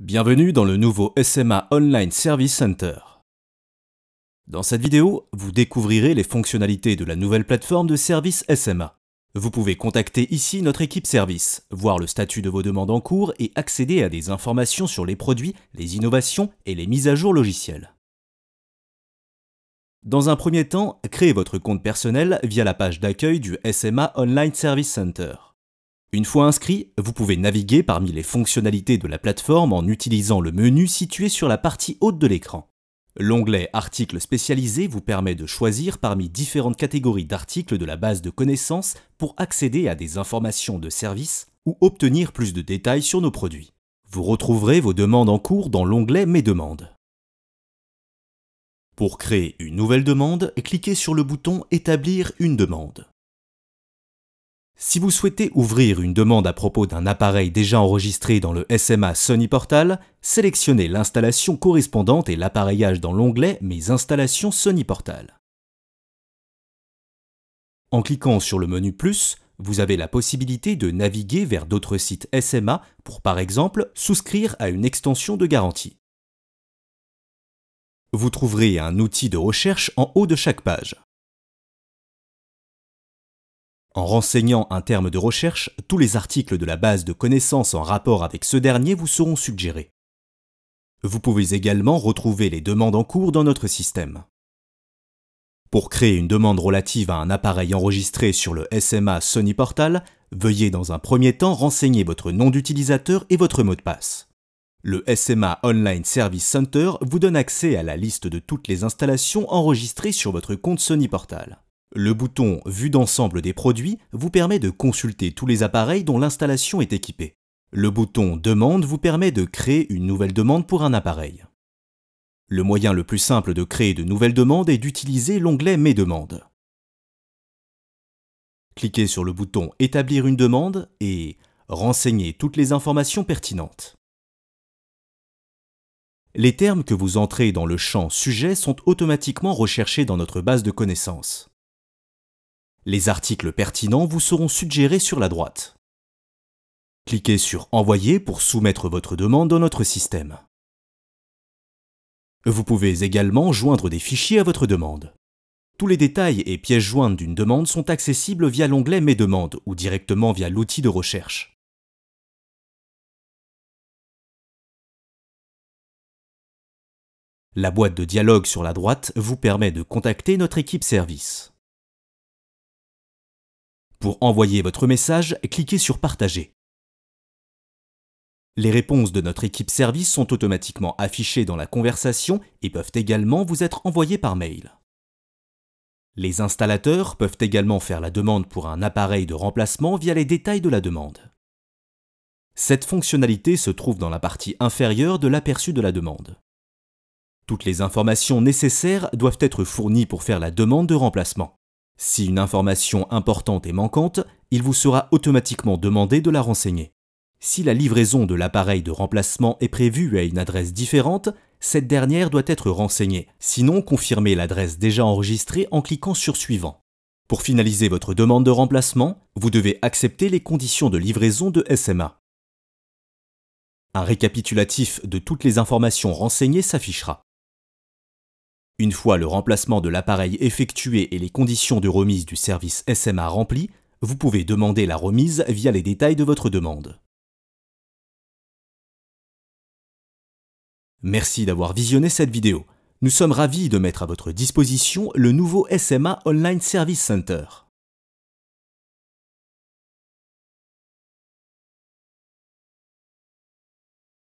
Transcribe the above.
Bienvenue dans le nouveau SMA Online Service Center. Dans cette vidéo, vous découvrirez les fonctionnalités de la nouvelle plateforme de service SMA. Vous pouvez contacter ici notre équipe service, voir le statut de vos demandes en cours et accéder à des informations sur les produits, les innovations et les mises à jour logicielles. Dans un premier temps, créez votre compte personnel via la page d'accueil du SMA Online Service Center. Une fois inscrit, vous pouvez naviguer parmi les fonctionnalités de la plateforme en utilisant le menu situé sur la partie haute de l'écran. L'onglet Articles spécialisés vous permet de choisir parmi différentes catégories d'articles de la base de connaissances pour accéder à des informations de service ou obtenir plus de détails sur nos produits. Vous retrouverez vos demandes en cours dans l'onglet Mes demandes. Pour créer une nouvelle demande, cliquez sur le bouton Établir une demande. Si vous souhaitez ouvrir une demande à propos d'un appareil déjà enregistré dans le SMA Sony Portal, sélectionnez l'installation correspondante et l'appareillage dans l'onglet Mes installations Sony Portal. En cliquant sur le menu Plus, vous avez la possibilité de naviguer vers d'autres sites SMA pour par exemple souscrire à une extension de garantie. Vous trouverez un outil de recherche en haut de chaque page. En renseignant un terme de recherche, tous les articles de la base de connaissances en rapport avec ce dernier vous seront suggérés. Vous pouvez également retrouver les demandes en cours dans notre système. Pour créer une demande relative à un appareil enregistré sur le SMA Sony Portal, veuillez dans un premier temps renseigner votre nom d'utilisateur et votre mot de passe. Le SMA Online Service Center vous donne accès à la liste de toutes les installations enregistrées sur votre compte Sony Portal. Le bouton Vue d'ensemble des produits vous permet de consulter tous les appareils dont l'installation est équipée. Le bouton Demande vous permet de créer une nouvelle demande pour un appareil. Le moyen le plus simple de créer de nouvelles demandes est d'utiliser l'onglet Mes demandes. Cliquez sur le bouton Établir une demande et Renseigner toutes les informations pertinentes. Les termes que vous entrez dans le champ Sujet sont automatiquement recherchés dans notre base de connaissances. Les articles pertinents vous seront suggérés sur la droite. Cliquez sur Envoyer pour soumettre votre demande dans notre système. Vous pouvez également joindre des fichiers à votre demande. Tous les détails et pièces jointes d'une demande sont accessibles via l'onglet Mes demandes ou directement via l'outil de recherche. La boîte de dialogue sur la droite vous permet de contacter notre équipe service. Pour envoyer votre message, cliquez sur Partager. Les réponses de notre équipe service sont automatiquement affichées dans la conversation et peuvent également vous être envoyées par mail. Les installateurs peuvent également faire la demande pour un appareil de remplacement via les détails de la demande. Cette fonctionnalité se trouve dans la partie inférieure de l'aperçu de la demande. Toutes les informations nécessaires doivent être fournies pour faire la demande de remplacement. Si une information importante est manquante, il vous sera automatiquement demandé de la renseigner. Si la livraison de l'appareil de remplacement est prévue à une adresse différente, cette dernière doit être renseignée, sinon confirmez l'adresse déjà enregistrée en cliquant sur Suivant. Pour finaliser votre demande de remplacement, vous devez accepter les conditions de livraison de SMA. Un récapitulatif de toutes les informations renseignées s'affichera. Une fois le remplacement de l'appareil effectué et les conditions de remise du service SMA remplies, vous pouvez demander la remise via les détails de votre demande. Merci d'avoir visionné cette vidéo. Nous sommes ravis de mettre à votre disposition le nouveau SMA Online Service Center.